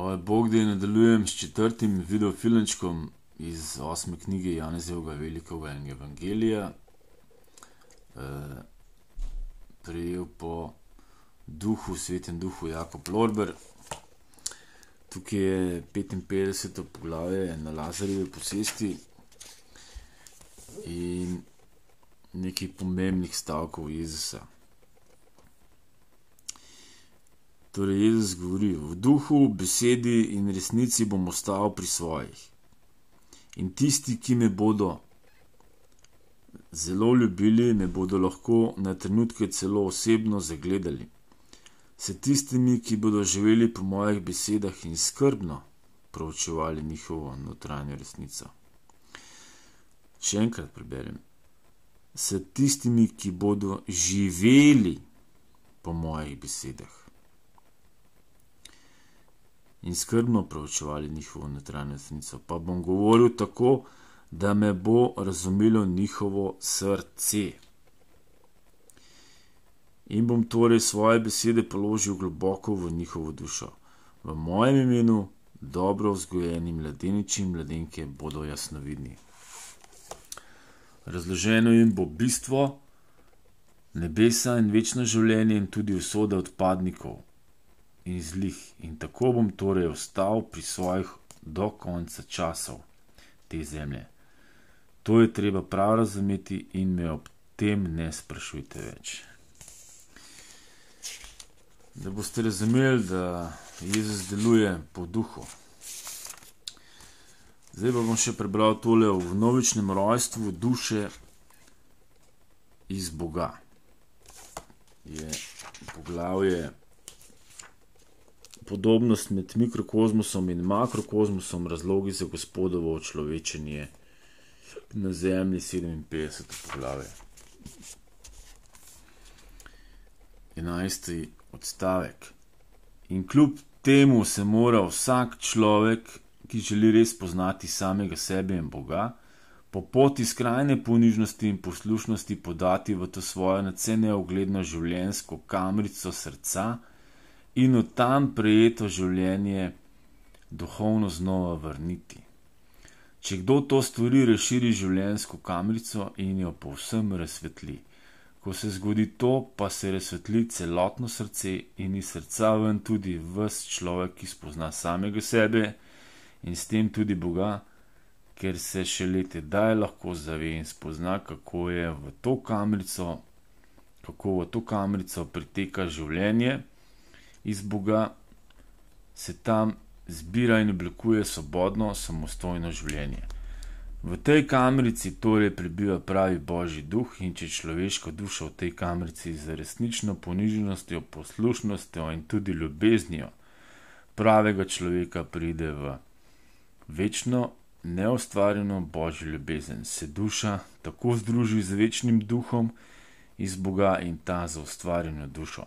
Oj, bog, da nadaljujem s četrtim videofilmčkom iz osme knjige Janezeva Velikega in Evangelija. E, prejel po duhu, svetem duhu Jakob Lorber. Tukaj je 55. poglavje na Lazarevi posesti in nekaj pomembnih stavkov Jezusa. Torej, Jezus govori, v duhu, besedi in resnici bom ostal pri svojih. In tisti, ki me bodo zelo ljubili, me bodo lahko na trenutke celo osebno zagledali. Se tistimi, ki bodo živeli po mojih besedah in skrbno proučevali njihovo notranjo resnico. Še enkrat preberem. Se tistimi, ki bodo živeli po mojih besedah in skrbno preučevali njihovo notranjo resnico. Pa bom govoril tako, da me bo razumelo njihovo srce. In bom torej svoje besede položil globoko v njihovo dušo. V mojem imenu dobro vzgojeni mladeniči in mladenke bodo jasnovidni. Razloženo jim bo bistvo nebesa in večno življenje in tudi usoda odpadnikov in zlih, in tako bom torej ostal pri svojih do konca časov te zemlje. To je treba prav razumeti in me ob tem ne sprašujte več. Da boste razumeli, da Jezus deluje po duhu. Zdaj pa bom še prebral tole o novičnem rojstvu duše iz Boga. Je poglavje podobnost med mikrokosmosom in makrokosmosom, razlogi za gospodovo človečenje na Zemlji 57. poglavje. 11. odstavek. In kljub temu se mora vsak človek, ki želi res poznati samega sebe in Boga, po poti skrajne ponižnosti in poslušnosti podati v to svojo nacene ogledno življenjsko kamrico srca, in v tam prejeto življenje duhovno znova vrniti. Če kdo to stvori, reširi življenjsko kamrico in jo povsem razsvetli. Ko se zgodi to, pa se razsvetli celotno srce in iz srca ven tudi vse človek, ki spozna samega sebe in s tem tudi Boga, ker se še leti daj lahko zave in spozna, kako je v to kamrico, kako v to kamrico priteka življenje iz Boga, se tam zbira in oblikuje svobodno, samostojno življenje. V tej kamerici torej prebiva pravi božji duh in če človeška duša v tej kamerici z resnično poniženostjo, poslušnostjo in tudi ljubeznijo pravega človeka pride v večno neustvarjeno božjo ljubezen, se duša tako združi z večnim duhom iz Boga in ta za ustvarjeno dušo.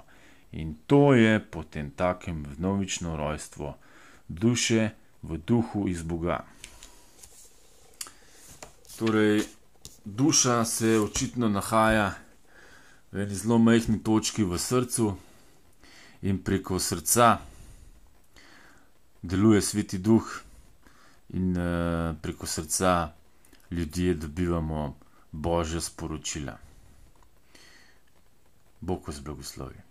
In to je potem takem vnovično rojstvo duše v duhu iz Boga. Torej, duša se očitno nahaja v eni zelo majhni točki v srcu in preko srca deluje sveti duh in eh, preko srca ljudje dobivamo Božja sporočila. Bog vas blagoslovi.